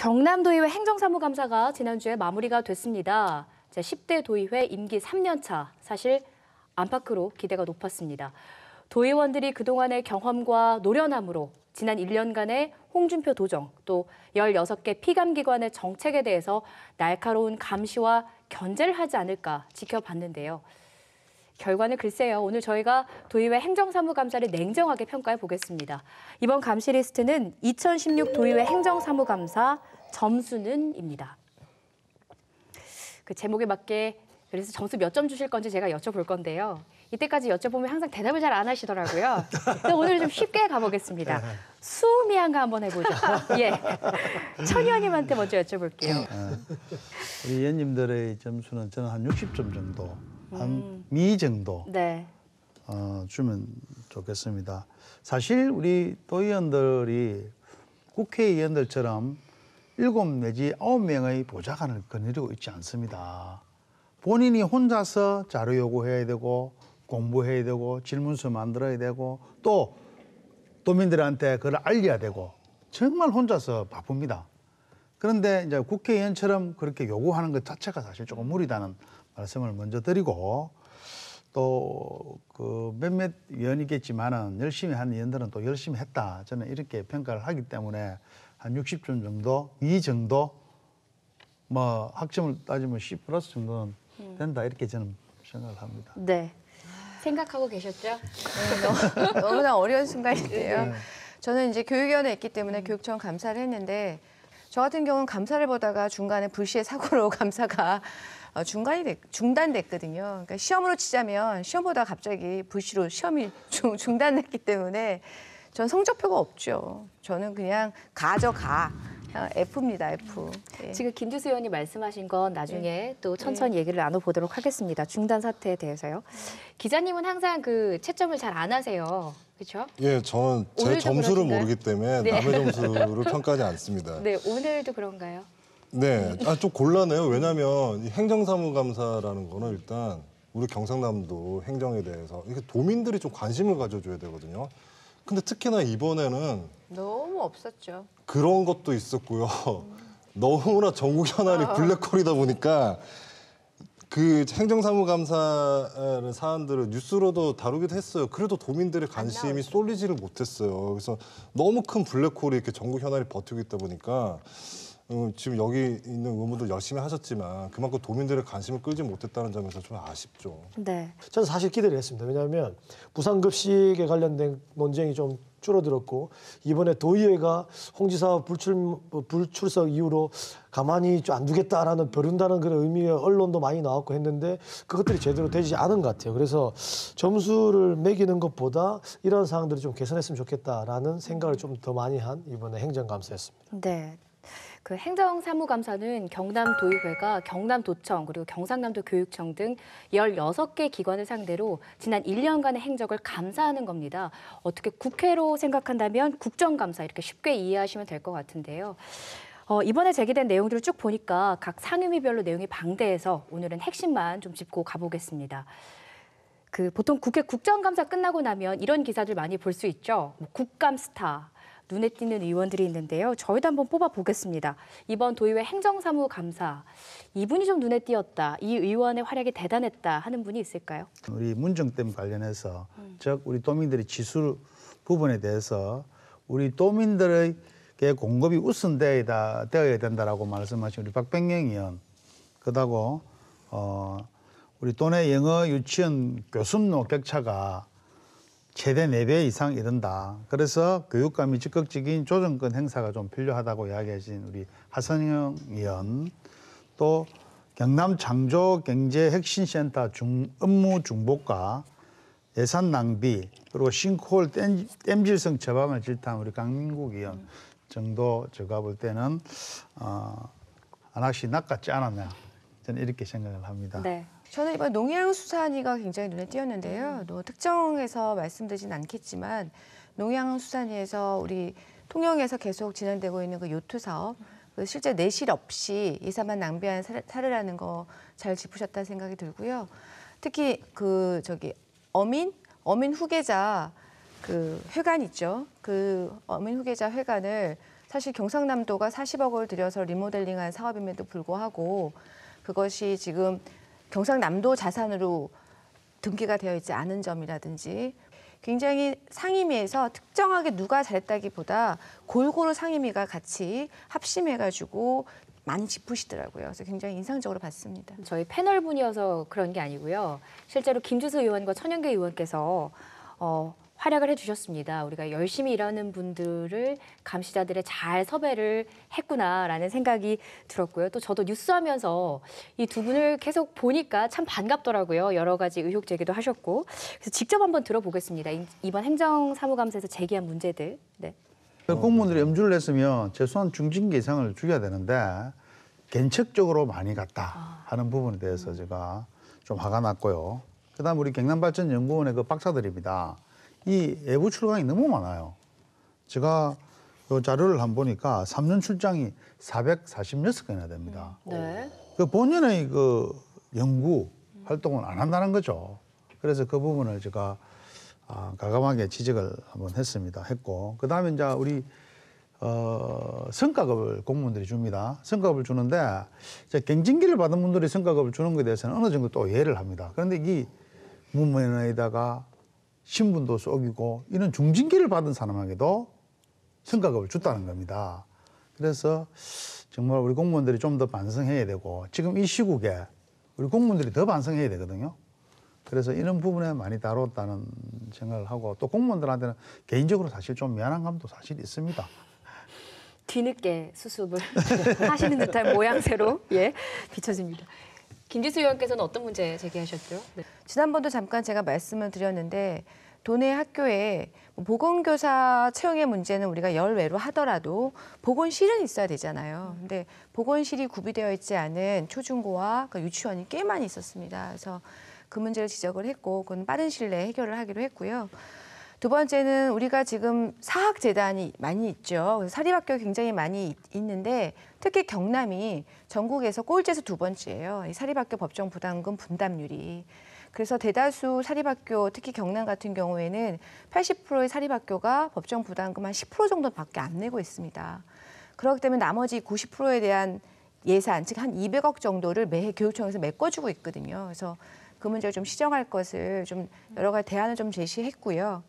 경남도의회 행정사무감사가 지난주에 마무리가 됐습니다. 제 10대 도의회 임기 3년차, 사실 안팎으로 기대가 높았습니다. 도의원들이 그동안의 경험과 노련함으로 지난 1년간의 홍준표 도정, 또 16개 피감기관의 정책에 대해서 날카로운 감시와 견제를 하지 않을까 지켜봤는데요. 결과는 글쎄요. 오늘 저희가 도의회 행정사무감사를 냉정하게 평가해 보겠습니다. 이번 감시 리스트는 2016 도의회 행정사무감사 점수는입니다. 그 제목에 맞게 그래서 점수 몇 점 주실 건지 제가 여쭤볼 건데요. 이때까지 여쭤보면 항상 대답을 잘 안 하시더라고요. 오늘 좀 쉽게 가보겠습니다. 네. 수미양가 한번 해보죠. 예, 천연님한테 먼저 여쭤볼게요. 네. 우리 위원님들의 점수는 저는 한 60점 정도 한미 음. 정도 네. 어, 주면 좋겠습니다. 사실 우리 도의원들이 국회의원들처럼 일곱 내지 아홉 명의 보좌관을 거느리고 있지 않습니다. 본인이 혼자서 자료 요구해야 되고 공부해야 되고 질문서 만들어야 되고 또 도민들한테 그걸 알려야 되고 정말 혼자서 바쁩니다. 그런데 이제 국회의원처럼 그렇게 요구하는 것 자체가 사실 조금 무리다는 말씀을 먼저 드리고 또 그 몇몇 위원이겠지만은 열심히 한 위원들은 또 열심히 했다 저는 이렇게 평가를 하기 때문에 한 60점 정도 이 정도 뭐 학점을 따지면 10 플러스 정도는 음. 된다 이렇게 저는 생각을 합니다. 네. 생각하고 계셨죠? 네, 너무, 나 어려운 순간인데요. 네. 저는 이제 교육위원회 에 있기 때문에 교육청 감사를 했는데 저 같은 경우는 감사를 보다가 중간에 불시의 사고로 감사가 어, 중간이 됐, 중단됐거든요. 그러니까 시험으로 치자면 시험 보다 갑자기 불시로 시험이 중, 중단됐기 때문에 전 성적표가 없죠. 저는 그냥 가져가. 아, F입니다, F. 네. 지금 김주수 의원이 말씀하신 건 나중에 네. 또 천천히 예. 얘기를 나눠보도록 하겠습니다. 중단 사태에 대해서요. 기자님은 항상 그 채점을 잘 안 하세요. 그렇죠? 예, 저는 제 점수를 그런가요? 모르기 때문에 네. 남의 점수를 평가하지 않습니다. 네, 오늘도 그런가요? 네, 아, 좀 곤란해요. 왜냐하면 행정사무감사라는 거는 일단 우리 경상남도 행정에 대해서 이렇게 도민들이 좀 관심을 가져줘야 되거든요. 근데 특히나 이번에는 너무 없었죠. 그런 것도 있었고요. 너무나 정국 현안이 아. 블랙홀이다 보니까 그 행정사무감사라는 사안들을 뉴스로도 다루기도 했어요. 그래도 도민들의 관심이 쏠리지를 못했어요. 그래서 너무 큰 블랙홀이 이렇게 정국 현안이 버티고 있다 보니까 어, 지금 여기 있는 의무들 열심히 하셨지만 그만큼 도민들의 관심을 끌지 못했다는 점에서 좀 아쉽죠. 네. 저는 사실 기대를 했습니다. 왜냐하면 부상급식에 관련된 논쟁이 좀 줄어들었고 이번에 도의회가 홍지사 불출, 불출석 이후로 가만히 좀 안 두겠다라는 벼른다는 그런 의미의 언론도 많이 나왔고 했는데 그것들이 제대로 되지 않은 것 같아요. 그래서 점수를 매기는 것보다 이런 사항들을 좀 개선했으면 좋겠다라는 생각을 좀 더 많이 한 이번에 행정감사였습니다. 네. 그 행정사무감사는 경남도의회가 경남도청 그리고 경상남도 교육청 등 16개 기관을 상대로 지난 1년간의 행적을 감사하는 겁니다. 어떻게 국회로 생각한다면 국정감사 이렇게 쉽게 이해하시면 될 것 같은데요. 어, 이번에 제기된 내용들을 쭉 보니까 각 상임위별로 내용이 방대해서 오늘은 핵심만 좀 짚고 가보겠습니다. 그 보통 국회 국정감사 끝나고 나면 이런 기사들 많이 볼 수 있죠. 뭐 국감스타, 눈에 띄는 의원들이 있는데요. 저희도 한번 뽑아보겠습니다. 이번 도의회 행정사무감사 이분이 좀 눈에 띄었다. 이 의원의 활약이 대단했다 하는 분이 있을까요? 우리 문정댐 관련해서 음. 즉 우리 도민들의 지수 부분에 대해서 우리 도민들의 공급이 우선되어야 되어야 된다라고 말씀하신 우리 박병영 의원 그다고 어 우리 도내 영어 유치원 교습로 격차가 최대 네 배 이상 이른다. 그래서 교육감이 적극적인 조정권 행사가 좀 필요하다고 이야기하신 우리 하선영 의원 또 경남 창조 경제 혁신센터 중, 업무 중복과 예산 낭비 그리고 싱크홀 땜, 땜질성 처방을 질타한 우리 강민국 의원 정도 제가 볼 때는 어, 안하시 낚았지 않았나 저는 이렇게 생각을 합니다. 네. 저는 이번 농양수산위가 굉장히 눈에 띄었는데요. 또 음. 뭐 특정해서 말씀드리진 않겠지만 농양수산위에서 우리 통영에서 계속 진행되고 있는 그 요트 사업 그 실제 내실 없이 이사만 낭비한 사례라는 거 잘 짚으셨다는 생각이 들고요. 특히 그 저기 어민 어민 후계자 그 회관 있죠. 그 어민 후계자 회관을 사실 경상남도가 40억을 들여서 리모델링한 사업임에도 불구하고 그것이 지금 경상남도 자산으로 등기가 되어 있지 않은 점이라든지 굉장히 상임위에서 특정하게 누가 잘했다기보다 골고루 상임위가 같이 합심해가지고 많이 짚으시더라고요. 그래서 굉장히 인상적으로 봤습니다. 저희 패널 분이어서 그런 게 아니고요. 실제로 김주수 의원과 천영계 의원께서 어, 활약을 해주셨습니다. 우리가 열심히 일하는 분들을 감시자들의 잘 섭외를 했구나라는 생각이 들었고요. 또 저도 뉴스하면서 이 두 분을 계속 보니까 참 반갑더라고요. 여러 가지 의혹 제기도 하셨고 그래서 직접 한번 들어보겠습니다. 이번 행정사무감사에서 제기한 문제들. 네. 어. 공무원들이 염주를 했으면 최소한 중징계 이상을 줄여야 되는데 견책적으로 많이 갔다 아. 하는 부분에 대해서 제가 좀 화가 났고요. 그다음 우리 경남발전연구원의 그 박사들입니다. 이 외부 출강이 너무 많아요. 제가 그 자료를 한번 보니까 3년 출장이 446건이나 됩니다. 음. 네. 그 본연의 그 연구 활동은 안 한다는 거죠. 그래서 그 부분을 제가 아, 과감하게 지적을 한번 했습니다. 했고 그 다음에 이제 우리 어, 성과급을 공무원들이 줍니다. 성과급을 주는데 이제 경진기를 받은 분들이 성과급을 주는 것에 대해서는 어느 정도 또 이해를 합니다. 그런데 이 문문에다가 신분도 속이고 이런 중징계를 받은 사람에게도 성과급을 줬다는 겁니다. 그래서 정말 우리 공무원들이 좀 더 반성해야 되고 지금 이 시국에 우리 공무원들이 더 반성해야 되거든요. 그래서 이런 부분에 많이 다뤘다는 생각을 하고 또 공무원들한테는 개인적으로 사실 좀 미안한 감도 사실 있습니다. 뒤늦게 수습을 하시는 듯한 모양새로 예 비춰집니다. 김지수 의원께서는 어떤 문제 제기하셨죠? 네. 지난번도 잠깐 제가 말씀을 드렸는데 도내 학교에 뭐 보건교사 채용의 문제는 우리가 열외로 하더라도 보건실은 있어야 되잖아요. 음. 근데 보건실이 구비되어 있지 않은 초중고와 그 유치원이 꽤 많이 있었습니다. 그래서 그 문제를 지적을 했고 그건 빠른 시일 내에 해결을 하기로 했고요. 두 번째는 우리가 지금 사학재단이 많이 있죠. 사립학교 굉장히 많이 있는데 특히 경남이 전국에서 꼴찌에서 두 번째예요. 이 사립학교 법정 부담금 분담률이. 그래서 대다수 사립학교, 특히 경남 같은 경우에는 80%의 사립학교가 법정 부담금 한 10% 정도밖에 안 내고 있습니다. 그렇기 때문에 나머지 90%에 대한 예산, 즉 한 200억 정도를 매해 교육청에서 메꿔주고 있거든요. 그래서 그 문제를 좀 시정할 것을 좀 여러 가지 대안을 좀 제시했고요.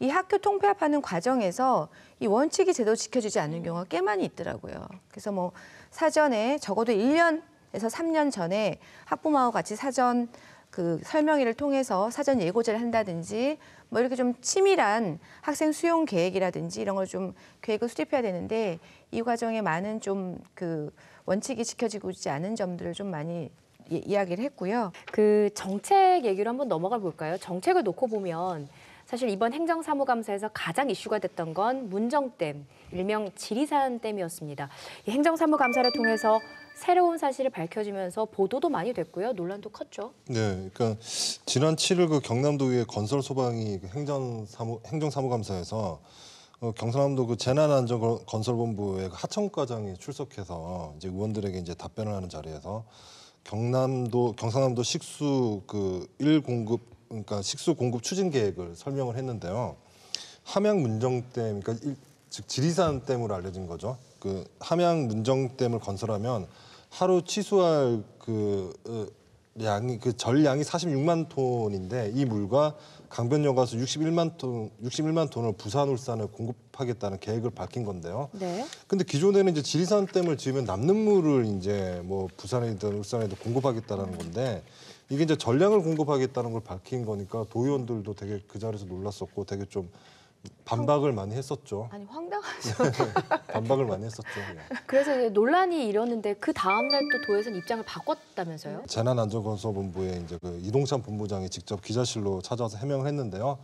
이 학교 통폐합하는 과정에서 이 원칙이 제대로 지켜지지 않는 음. 경우가 꽤 많이 있더라고요. 그래서 뭐 사전에 적어도 1년에서 3년 전에 학부모하고 같이 사전 그 설명회를 통해서 사전 예고제를 한다든지 뭐 이렇게 좀 치밀한 학생 수용 계획이라든지 이런 걸 좀 계획을 수립해야 되는데 이 과정에 많은 좀 그 원칙이 지켜지고 있지 않은 점들을 좀 많이 예, 이야기를 했고요. 그 정책 얘기로 한번 넘어가 볼까요? 정책을 놓고 보면 사실 이번 행정사무감사에서 가장 이슈가 됐던 건 문정댐, 일명 지리산 댐이었습니다. 이 행정사무감사를 통해서 새로운 사실을 밝혀지면서 보도도 많이 됐고요. 논란도 컸죠. 네, 그러니까 지난 7일 그 경남도의 건설 소방이 그 행정사무 행정사무감사에서 어, 경상남도 그 재난안전건설본부의 그 하청과장이 출석해서 이제 의원들에게 이제 답변을 하는 자리에서 경남도 경상남도 식수 그 1공급 그러니까 식수 공급 추진 계획을 설명을 했는데요. 함양 문정댐 그러니까 일, 즉 지리산 댐으로 알려진 거죠. 그 함양 문정댐을 건설하면 하루 취수할 그 어, 양이 그 절량이 46만 톤인데 이 물과 강변역 가서 61만 톤 61만 톤을 부산 울산에 공급하겠다는 계획을 밝힌 건데요. 네. 근데 기존에는 이제 지리산 댐을 지으면 남는 물을 이제 뭐 부산이든 울산에도 공급하겠다라는 건데 이게 이제 전량을 공급하겠다는 걸 밝힌 거니까 도의원들도 되게 그 자리에서 놀랐었고 되게 좀 반박을 많이 했었죠. 아니 황당하죠. 반박을 많이 했었죠. 그래서 이제 논란이 일었는데 그 다음 날 또 도에선 입장을 바꿨다면서요? 재난안전건설본부의 이제 그 이동찬 본부장이 직접 기자실로 찾아와서 해명을 했는데요.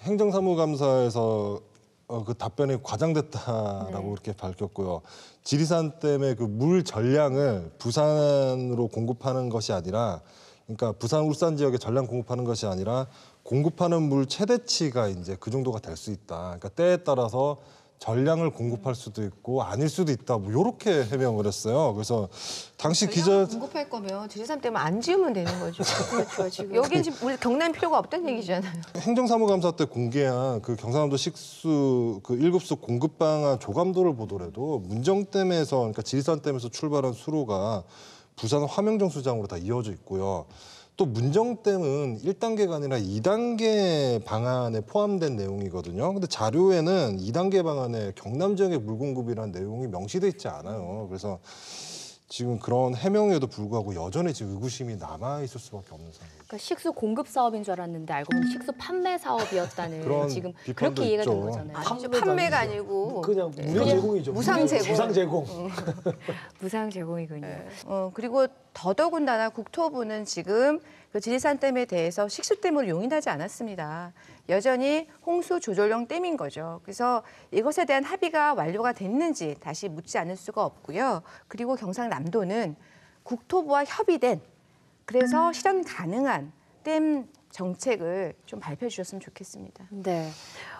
행정사무감사에서 어, 그 답변이 과장됐다라고 네. 이렇게 밝혔고요. 지리산 댐의 그물 전량을 부산으로 공급하는 것이 아니라, 그러니까 부산 울산 지역에 전량 공급하는 것이 아니라 공급하는 물 최대치가 이제 그 정도가 될 수 있다. 그러니까 때에 따라서 전량을 공급할 수도 있고 아닐 수도 있다. 뭐 요렇게 해명을 했어요. 그래서 당시 기자 공급할 거면 지리산 때문에 안 지으면 되는 거죠. 그렇죠, 지금. 여기는 지금 우리 경남 필요가 없다는 얘기잖아요. 행정사무감사 때 공개한 그 경상남도 식수 그 일급수 공급 방안 조감도를 보더라도 문정댐에서 그러니까 지리산 댐에서 출발한 수로가 부산 화명정수장으로 다 이어져 있고요. 또 문정댐은 1단계가 아니라 2단계 방안에 포함된 내용이거든요. 근데 자료에는 2단계 방안에 경남 지역의 물 공급이라는 내용이 명시돼 있지 않아요. 그래서 지금 그런 해명에도 불구하고 여전히 지금 의구심이 남아 있을 수밖에 없는 상황. 그러니까 식수 공급 사업인 줄 알았는데 알고 보니 식수 판매 사업이었다는 지금 그렇게 이해가 있죠. 된 거잖아요. 아, 판매가 아니고 뭐 그냥 네. 무료 제공이죠. 무상 제공. 무상 제공. 어. 무상 제공이군요. 네. 어, 그리고 더더군다나 국토부는 지금 그 지리산 댐에 대해서 식수댐을 용인하지 않았습니다. 여전히 홍수 조절용 댐인 거죠. 그래서 이것에 대한 합의가 완료가 됐는지 다시 묻지 않을 수가 없고요. 그리고 경상남도는 국토부와 협의된 그래서 음. 실현 가능한 댐 정책을 좀 발표해 주셨으면 좋겠습니다. 네.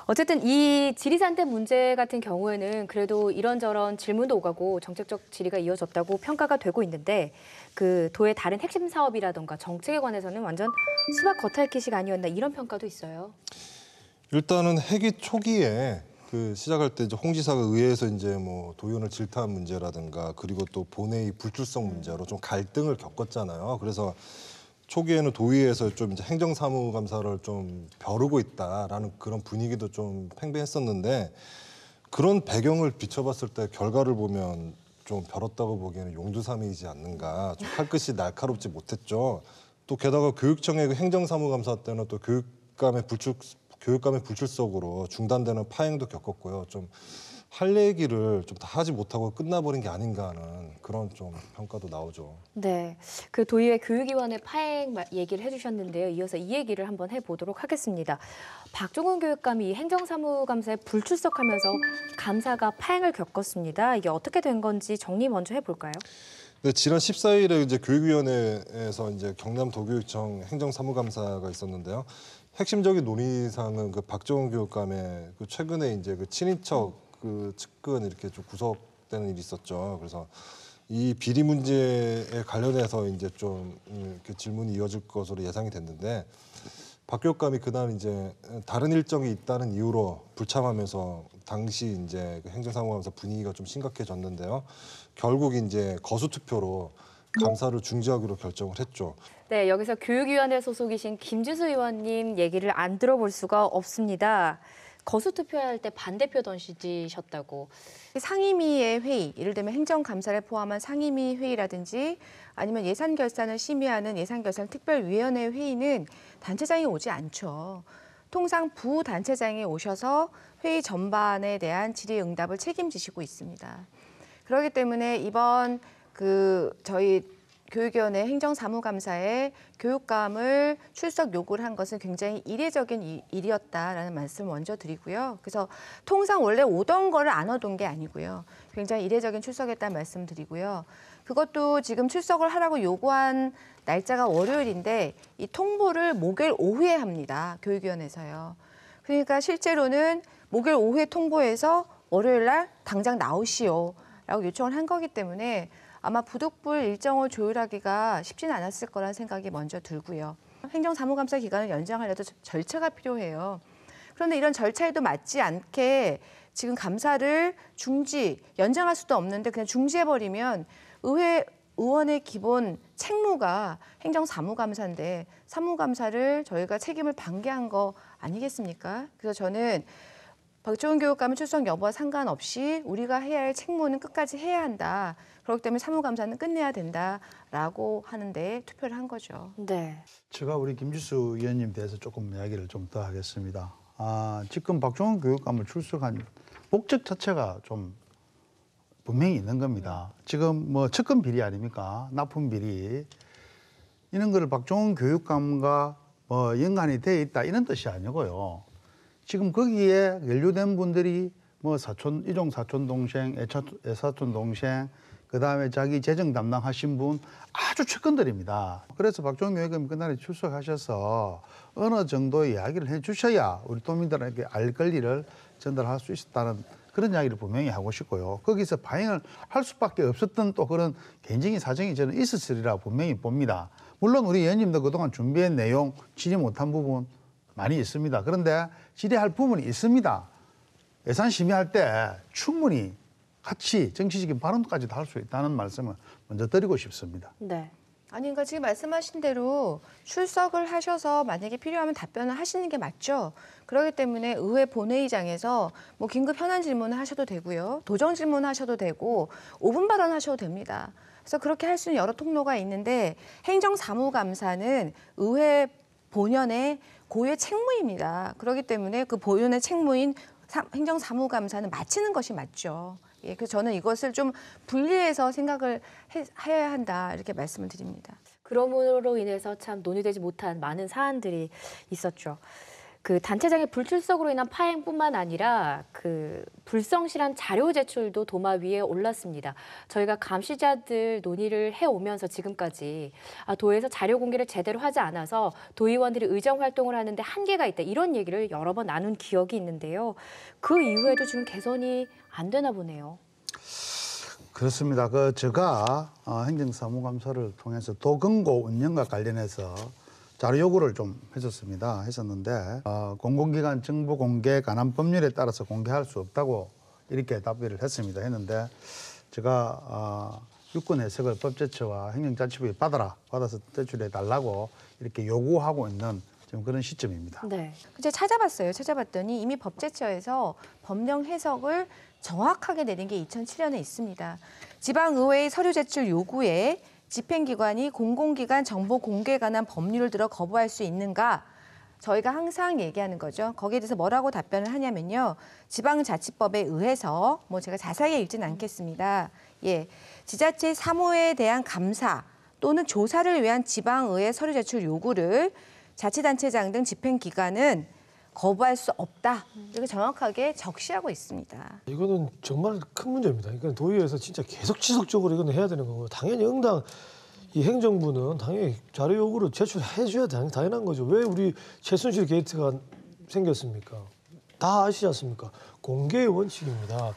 어쨌든 이 지리산대 문제 같은 경우에는 그래도 이런저런 질문도 오가고 정책적 질의가 이어졌다고 평가가 되고 있는데 그 도의 다른 핵심 사업이라던가 정책에 관해서는 완전 수박 겉핥기식 아니었나 이런 평가도 있어요. 일단은 핵이 초기에 그 시작할 때 이제 홍 지사가 의회에서 이제 뭐 도연을 질타한 문제라든가 그리고 또 본회의 불출석 문제로 좀 갈등을 겪었잖아요. 그래서 초기에는 도의에서 좀 이제 행정사무감사를 좀 벼르고 있다라는 그런 분위기도 좀 팽배했었는데 그런 배경을 비춰봤을 때 결과를 보면 좀 벼렀다고 보기에는 용두삼이지 않는가 좀 칼끝이 날카롭지 못했죠. 또 게다가 교육청의 그 행정사무감사 때는 또 교육감의 불출 교육감의 불출석으로 중단되는 파행도 겪었고요. 좀할 얘기를 좀 다 하지 못하고 끝나버린 게 아닌가 하는 그런 좀 평가도 나오죠. 네, 그 도의회 교육위원회 파행 얘기를 해주셨는데요. 이어서 이 얘기를 한번 해보도록 하겠습니다. 박종훈 교육감이 행정사무감사에 불출석하면서 감사가 파행을 겪었습니다. 이게 어떻게 된 건지 정리 먼저 해볼까요? 네, 지난 14일에 이제 교육위원회에서 이제 경남 도교육청 행정사무감사가 있었는데요. 핵심적인 논의사항은 그 박종훈 교육감의 그 최근에 이제 그 친인척 그 측근 이렇게 좀 구속되는 일이 있었죠. 그래서 이 비리 문제에 관련해서 이제 좀 이렇게 질문이 이어질 것으로 예상이 됐는데 박 교감이 그날 이제 다른 일정이 있다는 이유로 불참하면서 당시 이제 그 행정사무하면서 분위기가 좀 심각해졌는데요. 결국 이제 거수 투표로 감사를 중지하기로 결정을 했죠. 네, 여기서 교육위원회 소속이신 김주수 의원님 얘기를 안 들어볼 수가 없습니다. 거수 투표할 때 반대표 던지셨다고. 상임위의 회의, 예를 들면 행정감사를 포함한 상임위 회의라든지 아니면 예산 결산을 심의하는 예산결산 특별위원회 회의는 단체장이 오지 않죠. 통상 부단체장이 오셔서 회의 전반에 대한 질의응답을 책임지시고 있습니다. 그렇기 때문에 이번 그 저희 교육위원회 행정사무감사에 교육감을 출석 요구를 한 것은 굉장히 이례적인 일이었다라는 말씀을 먼저 드리고요. 그래서 통상 원래 오던 거를 안 오던 게 아니고요. 굉장히 이례적인 출석했다는 말씀 드리고요. 그것도 지금 출석을 하라고 요구한 날짜가 월요일인데 이 통보를 목요일 오후에 합니다. 교육위원회에서요. 그러니까 실제로는 목요일 오후에 통보해서 월요일 날 당장 나오시오 라고 요청을 한 거기 때문에 아마 부득불 일정을 조율하기가 쉽진 않았을 거란 생각이 먼저 들고요. 행정사무감사 기간을 연장하려도 절차가 필요해요. 그런데 이런 절차에도 맞지 않게 지금 감사를 중지, 연장할 수도 없는데 그냥 중지해버리면 의회 의원의 기본 책무가 행정사무감사인데 사무감사를 저희가 책임을 반기한 거 아니겠습니까? 그래서 저는 박지원 교육감은 출석 여부와 상관없이 우리가 해야 할 책무는 끝까지 해야 한다. 그렇기 때문에 사무감사는 끝내야 된다라고 하는데 투표를 한 거죠. 네. 제가 우리 김지수 위원님 대해서 조금 이야기를 좀 더 하겠습니다. 아, 지금 박종원 교육감을 출석한 목적 자체가 좀 분명히 있는 겁니다. 지금 뭐 측근 비리 아닙니까? 납품 비리. 이런 거를 박종원 교육감과 뭐 연관이 돼 있다 이런 뜻이 아니고요. 지금 거기에 연루된 분들이 뭐 사촌 이종 사촌 동생, 애차, 애사촌 동생, 그 다음에 자기 재정 담당하신 분 아주 최근들입니다. 그래서 박종현 의원감 그날에 출석하셔서 어느 정도 이야기를 해주셔야 우리 도민들에게 알 권리를 전달할 수 있었다는 그런 이야기를 분명히 하고 싶고요. 거기서 반영을 할 수밖에 없었던 또 그런 개인적인 사정이 저는 있었으리라 분명히 봅니다. 물론 우리 의원님도 그동안 준비한 내용, 지지 못한 부분 많이 있습니다. 그런데 지대할 부분이 있습니다. 예산 심의할 때 충분히 같이 정치적인 발언까지도 할 수 있다는 말씀을 먼저 드리고 싶습니다. 네. 아니 그러니까 지금 말씀하신 대로 출석을 하셔서 만약에 필요하면 답변을 하시는 게 맞죠. 그렇기 때문에 의회 본회의장에서 뭐 긴급 현안 질문을 하셔도 되고요. 도정 질문 하셔도 되고 5분 발언 하셔도 됩니다. 그래서 그렇게 할 수 있는 여러 통로가 있는데 행정사무감사는 의회 본연의 고유의 책무입니다. 그렇기 때문에 그보유의 책무인 행정사무감사는 마치는 것이 맞죠. 예, 그래서 저는 이것을 좀 분리해서 생각을 해, 해야 한다 이렇게 말씀을 드립니다. 그러므로 인해서 참 논의되지 못한 많은 사안들이 있었죠. 그 단체장의 불출석으로 인한 파행뿐만 아니라 그 불성실한 자료 제출도 도마 위에 올랐습니다. 저희가 감시자들 논의를 해오면서 지금까지 아, 도에서 자료 공개를 제대로 하지 않아서 도의원들이 의정 활동을 하는데 한계가 있다 이런 얘기를 여러 번 나눈 기억이 있는데요. 그 이후에도 지금 개선이 안 되나 보네요. 그렇습니다. 그 제가 어, 행정사무감사를 통해서 도금고 운영과 관련해서 자료 요구를 좀 했었습니다. 했었는데 어, 공공기관 정보 공개 관한 법률에 따라서 공개할 수 없다고 이렇게 답변을 했습니다. 했는데 제가 어, 유권 해석을 법제처와 행정자치부에 받아라 받아서 제출해 달라고 이렇게 요구하고 있는 지금 그런 시점입니다. 네. 제 찾아봤어요. 찾아봤더니 이미 법제처에서 법령 해석을 정확하게 내린 게 2007년에 있습니다. 지방의회의 서류 제출 요구에 집행기관이 공공기관 정보 공개에 관한 법률을 들어 거부할 수 있는가? 저희가 항상 얘기하는 거죠. 거기에 대해서 뭐라고 답변을 하냐면요. 지방자치법에 의해서 뭐 제가 자세하게 읽진 않겠습니다. 예. 지자체 사무에 대한 감사 또는 조사를 위한 지방의회 서류 제출 요구를 자치단체장 등 집행기관은 거부할 수 없다. 이렇게 정확하게 적시하고 있습니다. 이거는 정말 큰 문제입니다. 이건 도의회에서 진짜 계속 지속적으로 이건 해야 되는 거고 당연히 응당 이 행정부는 당연히 자료 요구를 제출해 줘야 당, 당연한 거죠. 왜 우리 최순실 게이트가 생겼습니까? 다 아시지 않습니까? 공개의 원칙입니다.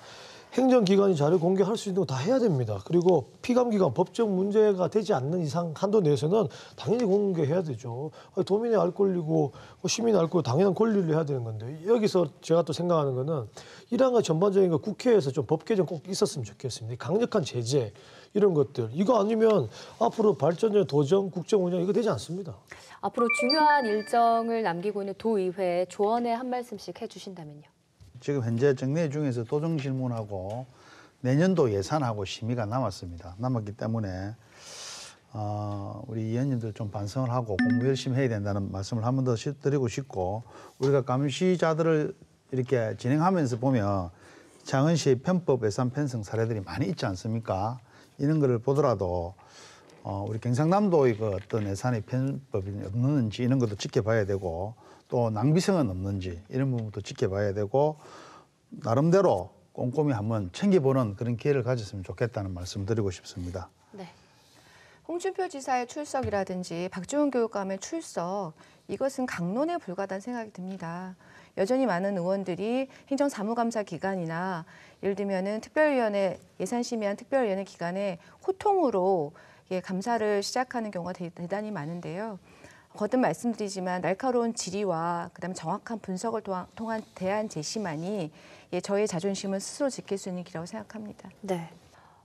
행정기관이 자료 공개할 수 있는 거 다 해야 됩니다. 그리고 피감기관 법적 문제가 되지 않는 이상 한도 내에서는 당연히 공개해야 되죠. 도민의 알 권리고 시민의 알 권리 당연한 권리를 해야 되는 건데 여기서 제가 또 생각하는 거는 이러한 거 전반적인 거 국회에서 좀 법 개정 꼭 있었으면 좋겠습니다. 강력한 제재 이런 것들 이거 아니면 앞으로 발전형 도정 국정 운영 이거 되지 않습니다. 앞으로 중요한 일정을 남기고 있는 도의회 조언에한 말씀씩 해주신다면요. 지금 현재 정례 중에서 도정 질문하고 내년도 예산하고 심의가 남았습니다. 남았기 때문에 어, 우리 위원님들 좀 반성을 하고 공부 열심히 해야 된다는 말씀을 한 번 더 드리고 싶고 우리가 감시자들을 이렇게 진행하면서 보면 장은 씨 편법 예산 편성 사례들이 많이 있지 않습니까? 이런 거를 보더라도 어, 우리 경상남도의 그 어떤 예산의 편법이 없는지 이런 것도 지켜봐야 되고 또 낭비성은 없는지 이런 부분도 지켜봐야 되고 나름대로 꼼꼼히 한번 챙겨보는 그런 기회를 가졌으면 좋겠다는 말씀 드리고 싶습니다. 네. 홍준표 지사의 출석이라든지 박지원 교육감의 출석 이것은 강론에 불과하다는 생각이 듭니다. 여전히 많은 의원들이 행정사무감사 기간이나 예를 들면은 특별위원회 예산심의한 특별위원회 기간에 호통으로 예, 감사를 시작하는 경우가 대, 단히 많은데요. 거듭 말씀드리지만 날카로운 질의와 그다음 정확한 분석을 통한 대안 제시만이 예, 저의 자존심은 스스로 지킬 수 있는 길이라고 생각합니다. 네.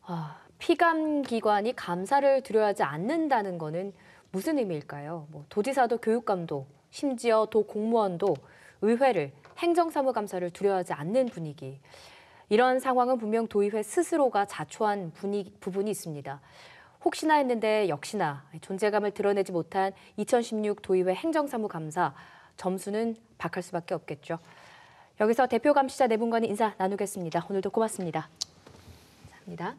아, 피감 기관이 감사를 두려워하지 않는다는 거는 무슨 의미일까요? 뭐 도지사도 교육감도 심지어 도 공무원도 의회를 행정사무 감사를 두려워하지 않는 분위기. 이런 상황은 분명 도의회 스스로가 자초한 분위, 부분이 있습니다. 혹시나 했는데 역시나 존재감을 드러내지 못한 2016 도의회 행정사무 감사 점수는 박할 수밖에 없겠죠. 여기서 대표 감시자 네 분과는 인사 나누겠습니다. 오늘도 고맙습니다. 감사합니다.